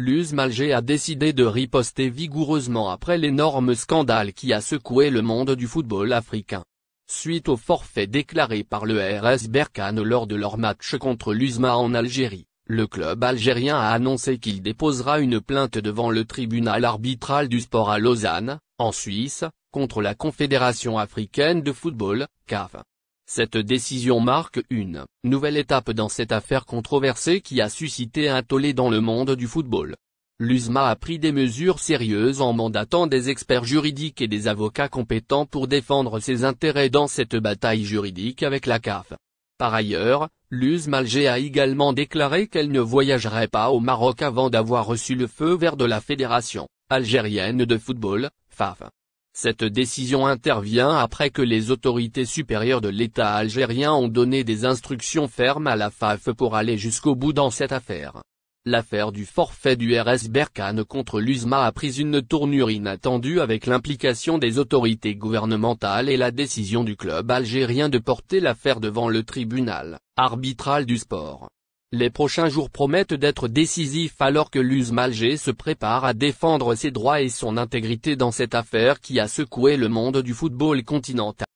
Luz Alger a décidé de riposter vigoureusement après l'énorme scandale qui a secoué le monde du football africain. Suite au forfait déclaré par le RS Berkane lors de leur match contre l'USMA en Algérie, le club algérien a annoncé qu'il déposera une plainte devant le tribunal arbitral du sport à Lausanne, en Suisse, contre la Confédération africaine de football, CAF. Cette décision marque une nouvelle étape dans cette affaire controversée qui a suscité un tollé dans le monde du football. L'USMA a pris des mesures sérieuses en mandatant des experts juridiques et des avocats compétents pour défendre ses intérêts dans cette bataille juridique avec la CAF. Par ailleurs, l'USMA Alger a également déclaré qu'elle ne voyagerait pas au Maroc avant d'avoir reçu le feu vert de la Fédération algérienne de football, FAF. Cette décision intervient après que les autorités supérieures de l'État algérien ont donné des instructions fermes à la FAF pour aller jusqu'au bout dans cette affaire. L'affaire du forfait du RS Berkane contre l'USMA a pris une tournure inattendue avec l'implication des autorités gouvernementales et la décision du club algérien de porter l'affaire devant le tribunal arbitral du sport. Les prochains jours promettent d'être décisifs alors que Luz se prépare à défendre ses droits et son intégrité dans cette affaire qui a secoué le monde du football continental.